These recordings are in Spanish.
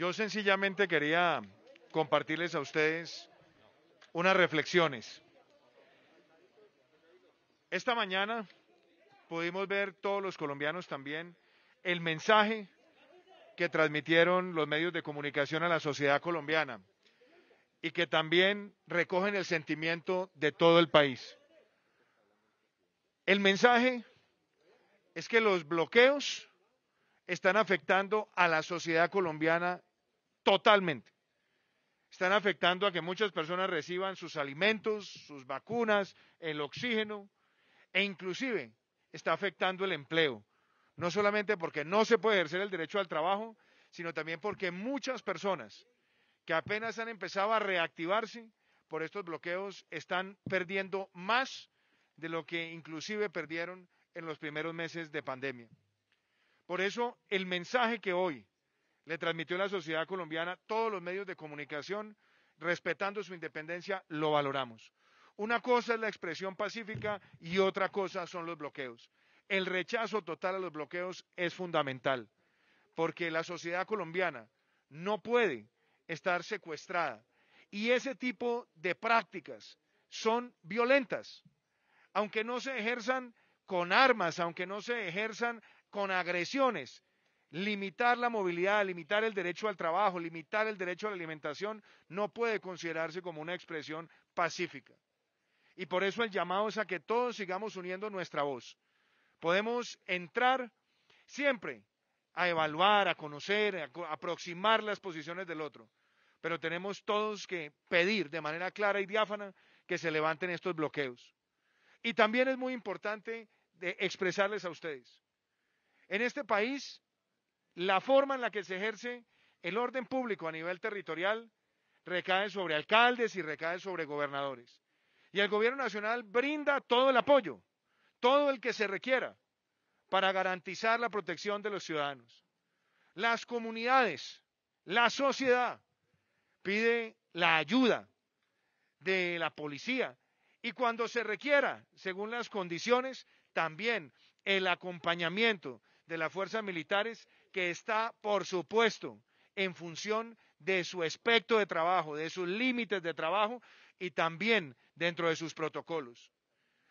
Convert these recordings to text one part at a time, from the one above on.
Yo sencillamente quería compartirles a ustedes unas reflexiones. Esta mañana pudimos ver todos los colombianos también el mensaje que transmitieron los medios de comunicación a la sociedad colombiana y que también recogen el sentimiento de todo el país. El mensaje es que los bloqueos están afectando a la sociedad colombiana totalmente. Están afectando a que muchas personas reciban sus alimentos, sus vacunas, el oxígeno e inclusive está afectando el empleo. No solamente porque no se puede ejercer el derecho al trabajo, sino también porque muchas personas que apenas han empezado a reactivarse por estos bloqueos están perdiendo más de lo que inclusive perdieron en los primeros meses de pandemia. Por eso el mensaje que hoy le transmitió la sociedad colombiana, todos los medios de comunicación, respetando su independencia, lo valoramos. Una cosa es la expresión pacífica y otra cosa son los bloqueos. El rechazo total a los bloqueos es fundamental, porque la sociedad colombiana no puede estar secuestrada. Y ese tipo de prácticas son violentas, aunque no se ejerzan con armas, aunque no se ejerzan con agresiones, limitar la movilidad, limitar el derecho al trabajo, limitar el derecho a la alimentación, no puede considerarse como una expresión pacífica. Y por eso el llamado es a que todos sigamos uniendo nuestra voz. Podemos entrar siempre a evaluar, a conocer, a aproximar las posiciones del otro, pero tenemos todos que pedir de manera clara y diáfana que se levanten estos bloqueos. Y también es muy importante expresarles a ustedes. En este país la forma en la que se ejerce el orden público a nivel territorial recae sobre alcaldes y recae sobre gobernadores. Y el gobierno nacional brinda todo el apoyo, todo el que se requiera para garantizar la protección de los ciudadanos. Las comunidades, la sociedad pide la ayuda de la policía y cuando se requiera, según las condiciones, también el acompañamiento de las fuerzas militares que está, por supuesto, en función de su aspecto de trabajo, de sus límites de trabajo y también dentro de sus protocolos.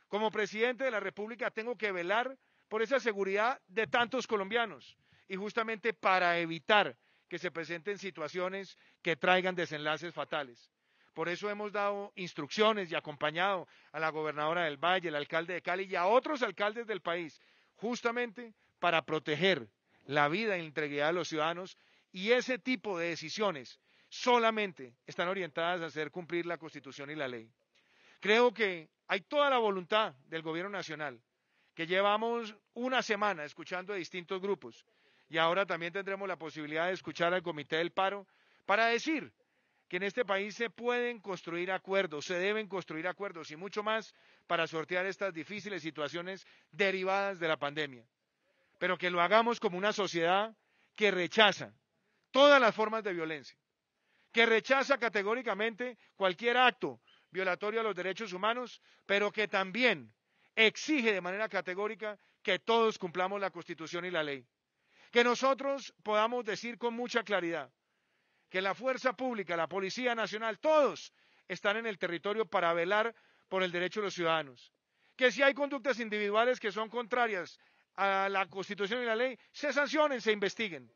Como presidente de la República tengo que velar por esa seguridad de tantos colombianos y justamente para evitar que se presenten situaciones que traigan desenlaces fatales. Por eso hemos dado instrucciones y acompañado a la gobernadora del Valle, el alcalde de Cali y a otros alcaldes del país, justamente para proteger la vida e integridad de los ciudadanos y ese tipo de decisiones solamente están orientadas a hacer cumplir la Constitución y la ley. Creo que hay toda la voluntad del Gobierno Nacional, que llevamos una semana escuchando a distintos grupos y ahora también tendremos la posibilidad de escuchar al Comité del Paro para decir que en este país se pueden construir acuerdos, se deben construir acuerdos y mucho más para sortear estas difíciles situaciones derivadas de la pandemia pero que lo hagamos como una sociedad que rechaza todas las formas de violencia, que rechaza categóricamente cualquier acto violatorio a los derechos humanos, pero que también exige de manera categórica que todos cumplamos la Constitución y la ley. Que nosotros podamos decir con mucha claridad que la fuerza pública, la Policía Nacional, todos están en el territorio para velar por el derecho de los ciudadanos. Que si hay conductas individuales que son contrarias a la Constitución y la ley, se sancionen, se investiguen,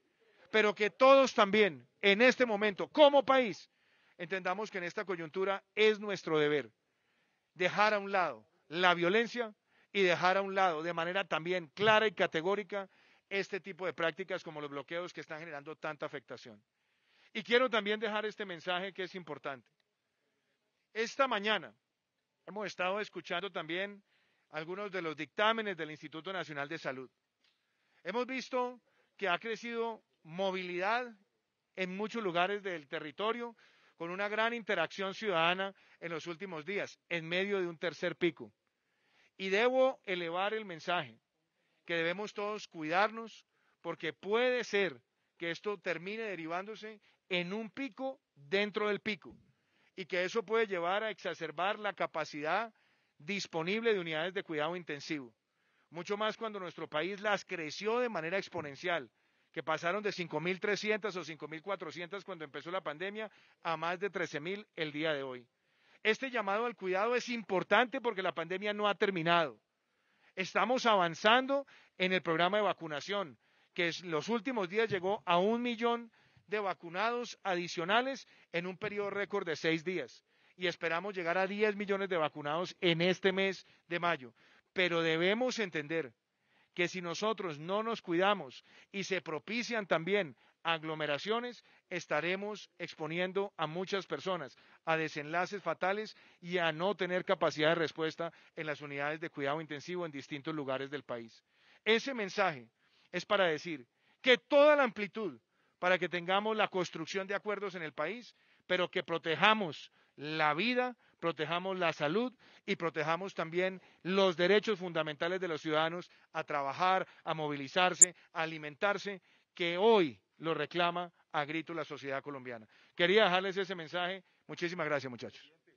pero que todos también, en este momento, como país, entendamos que en esta coyuntura es nuestro deber dejar a un lado la violencia y dejar a un lado de manera también clara y categórica este tipo de prácticas como los bloqueos que están generando tanta afectación. Y quiero también dejar este mensaje que es importante. Esta mañana hemos estado escuchando también algunos de los dictámenes del Instituto Nacional de Salud. Hemos visto que ha crecido movilidad en muchos lugares del territorio con una gran interacción ciudadana en los últimos días, en medio de un tercer pico. Y debo elevar el mensaje que debemos todos cuidarnos porque puede ser que esto termine derivándose en un pico dentro del pico y que eso puede llevar a exacerbar la capacidad disponible de unidades de cuidado intensivo. Mucho más cuando nuestro país las creció de manera exponencial, que pasaron de 5.300 o 5.400 cuando empezó la pandemia a más de 13.000 el día de hoy. Este llamado al cuidado es importante porque la pandemia no ha terminado. Estamos avanzando en el programa de vacunación, que en los últimos días llegó a un millón de vacunados adicionales en un periodo récord de seis días y esperamos llegar a 10 millones de vacunados en este mes de mayo. Pero debemos entender que si nosotros no nos cuidamos y se propician también aglomeraciones, estaremos exponiendo a muchas personas a desenlaces fatales y a no tener capacidad de respuesta en las unidades de cuidado intensivo en distintos lugares del país. Ese mensaje es para decir que toda la amplitud para que tengamos la construcción de acuerdos en el país, pero que protejamos la vida, protejamos la salud y protejamos también los derechos fundamentales de los ciudadanos a trabajar, a movilizarse, a alimentarse, que hoy lo reclama a grito la sociedad colombiana. Quería dejarles ese mensaje. Muchísimas gracias, muchachos.